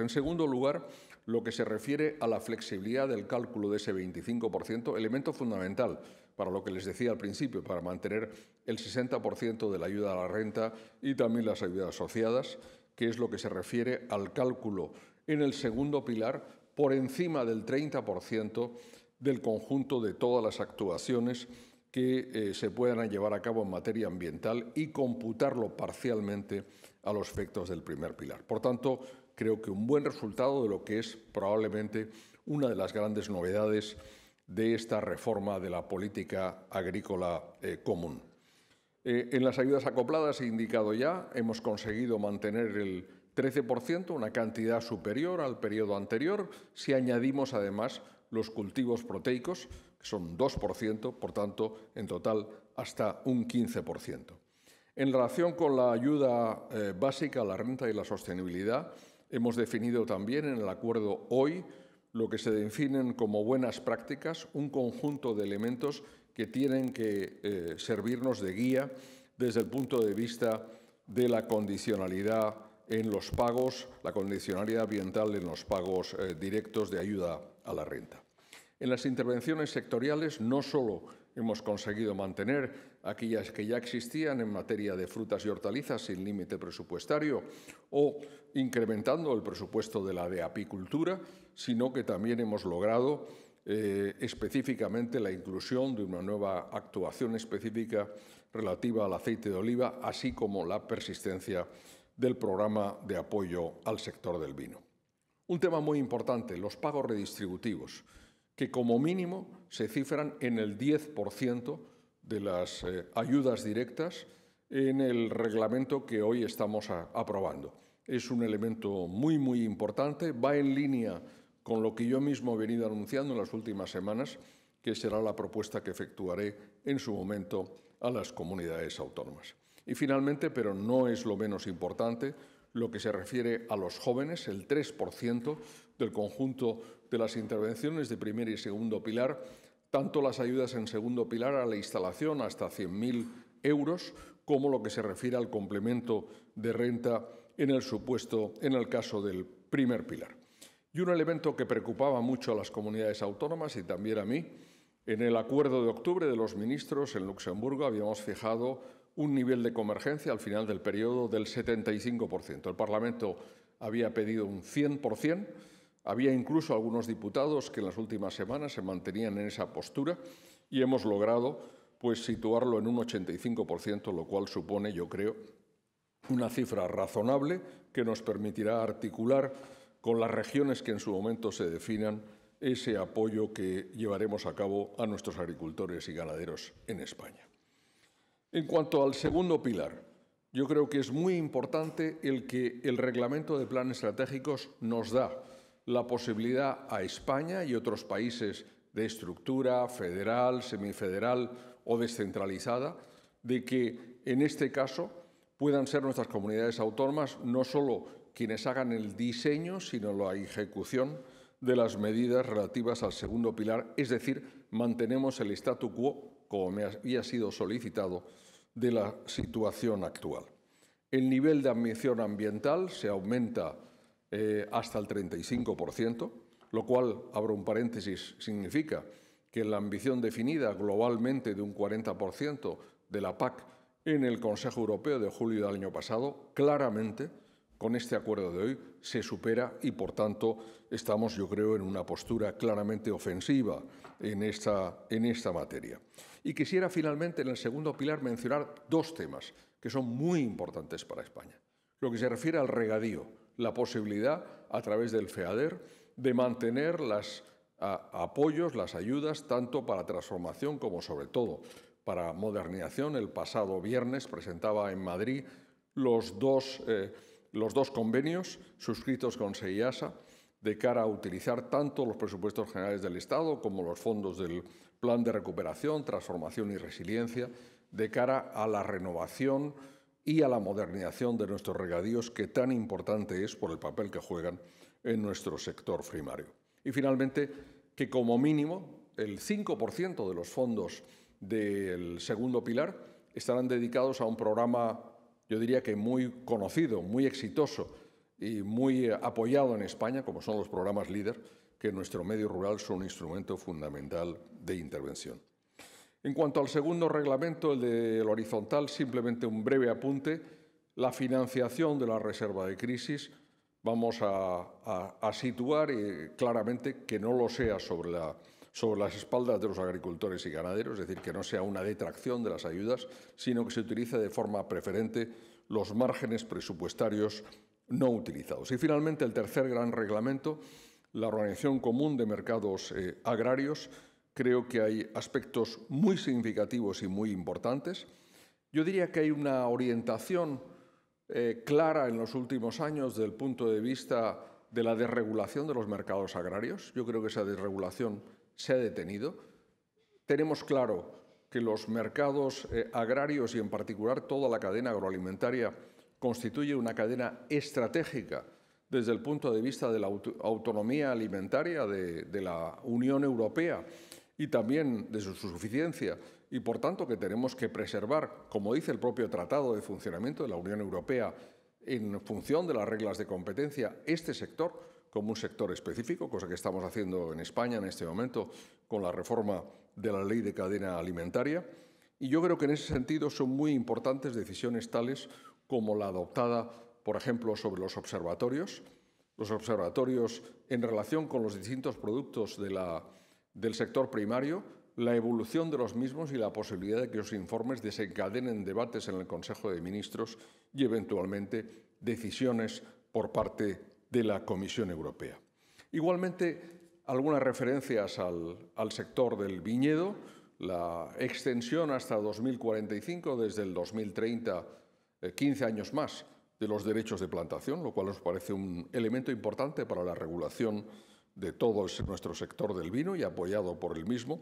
En segundo lugar, lo que se refiere a la flexibilidad del cálculo de ese 25%, elemento fundamental para lo que les decía al principio, para mantener el 60% de la ayuda a la renta y también las ayudas asociadas, que es lo que se refiere al cálculo en el segundo pilar por encima del 30% del conjunto de todas las actuaciones que eh, se puedan llevar a cabo en materia ambiental y computarlo parcialmente a los efectos del primer pilar. Por tanto, creo que un buen resultado de lo que es probablemente una de las grandes novedades de esta reforma de la política agrícola eh, común. Eh, en las ayudas acopladas he indicado ya, hemos conseguido mantener el 13%, una cantidad superior al periodo anterior, si añadimos además los cultivos proteicos, que son 2%, por tanto, en total hasta un 15%. En relación con la ayuda eh, básica a la renta y la sostenibilidad, Hemos definido también en el acuerdo hoy lo que se definen como buenas prácticas, un conjunto de elementos que tienen que eh, servirnos de guía desde el punto de vista de la condicionalidad en los pagos, la condicionalidad ambiental en los pagos eh, directos de ayuda a la renta. En las intervenciones sectoriales no solo hemos conseguido mantener aquellas que ya existían en materia de frutas y hortalizas sin límite presupuestario o incrementando el presupuesto de la de apicultura, sino que también hemos logrado eh, específicamente la inclusión de una nueva actuación específica relativa al aceite de oliva, así como la persistencia del programa de apoyo al sector del vino. Un tema muy importante, los pagos redistributivos que como mínimo se cifran en el 10% de las eh, ayudas directas en el reglamento que hoy estamos ah, aprobando. Es un elemento muy, muy importante, va en línea con lo que yo mismo he venido anunciando en las últimas semanas, que será la propuesta que efectuaré en su momento a las comunidades autónomas. Y finalmente, pero no es lo menos importante, lo que se refiere a los jóvenes, el 3% del conjunto de las intervenciones de primer y segundo pilar, tanto las ayudas en segundo pilar a la instalación hasta 100.000 euros, como lo que se refiere al complemento de renta en el supuesto, en el caso del primer pilar. Y un elemento que preocupaba mucho a las comunidades autónomas y también a mí, en el acuerdo de octubre de los ministros en Luxemburgo habíamos fijado un nivel de convergencia al final del periodo del 75%. El Parlamento había pedido un 100%, había incluso algunos diputados que en las últimas semanas se mantenían en esa postura y hemos logrado pues, situarlo en un 85%, lo cual supone, yo creo, una cifra razonable que nos permitirá articular con las regiones que en su momento se definan ese apoyo que llevaremos a cabo a nuestros agricultores y ganaderos en España. En cuanto al segundo pilar, yo creo que es muy importante el que el reglamento de planes estratégicos nos da la posibilidad a España y otros países de estructura federal, semifederal o descentralizada, de que en este caso puedan ser nuestras comunidades autónomas no solo quienes hagan el diseño, sino la ejecución de las medidas relativas al segundo pilar, es decir, mantenemos el statu quo como me había sido solicitado, de la situación actual. El nivel de admisión ambiental se aumenta eh, hasta el 35%, lo cual, abro un paréntesis, significa que la ambición definida globalmente de un 40% de la PAC en el Consejo Europeo de julio del año pasado claramente con este acuerdo de hoy se supera y, por tanto, estamos, yo creo, en una postura claramente ofensiva en esta, en esta materia. Y quisiera finalmente, en el segundo pilar, mencionar dos temas que son muy importantes para España. Lo que se refiere al regadío, la posibilidad, a través del FEADER, de mantener los apoyos, las ayudas, tanto para transformación como, sobre todo, para modernización. El pasado viernes presentaba en Madrid los dos... Eh, los dos convenios suscritos con SEIASA de cara a utilizar tanto los presupuestos generales del Estado como los fondos del Plan de Recuperación, Transformación y Resiliencia de cara a la renovación y a la modernización de nuestros regadíos, que tan importante es por el papel que juegan en nuestro sector primario. Y finalmente, que como mínimo el 5% de los fondos del segundo pilar estarán dedicados a un programa yo diría que muy conocido, muy exitoso y muy eh, apoyado en España, como son los programas líder, que en nuestro medio rural son un instrumento fundamental de intervención. En cuanto al segundo reglamento, el del horizontal, simplemente un breve apunte. La financiación de la reserva de crisis vamos a, situar eh, claramente que no lo sea sobre la sobre las espaldas de los agricultores y ganaderos, es decir, que no sea una detracción de las ayudas, sino que se utilice de forma preferente los márgenes presupuestarios no utilizados. Y finalmente, el tercer gran reglamento, la Organización Común de Mercados eh, Agrarios, creo que hay aspectos muy significativos y muy importantes. Yo diría que hay una orientación eh, clara en los últimos años del punto de vista de la desregulación de los mercados agrarios. Yo creo que esa desregulación se ha detenido. Tenemos claro que los mercados eh, agrarios y en particular toda la cadena agroalimentaria constituye una cadena estratégica desde el punto de vista de la autonomía alimentaria de, de la Unión Europea y también de su suficiencia y por tanto que tenemos que preservar, como dice el propio Tratado de Funcionamiento de la Unión Europea, en función de las reglas de competencia, este sector como un sector específico, cosa que estamos haciendo en España en este momento con la reforma de la ley de cadena alimentaria. Y yo creo que en ese sentido son muy importantes decisiones tales como la adoptada, por ejemplo, sobre los observatorios, los observatorios en relación con los distintos productos del sector primario, la evolución de los mismos y la posibilidad de que los informes desencadenen debates en el Consejo de Ministros y eventualmente decisiones por parte de la Comisión Europea. Igualmente, algunas referencias al, sector del viñedo, la extensión hasta 2045, desde el 2030, 15 eh, años más de los derechos de plantación, lo cual nos parece un elemento importante para la regulación de todo nuestro sector del vino y apoyado por el mismo.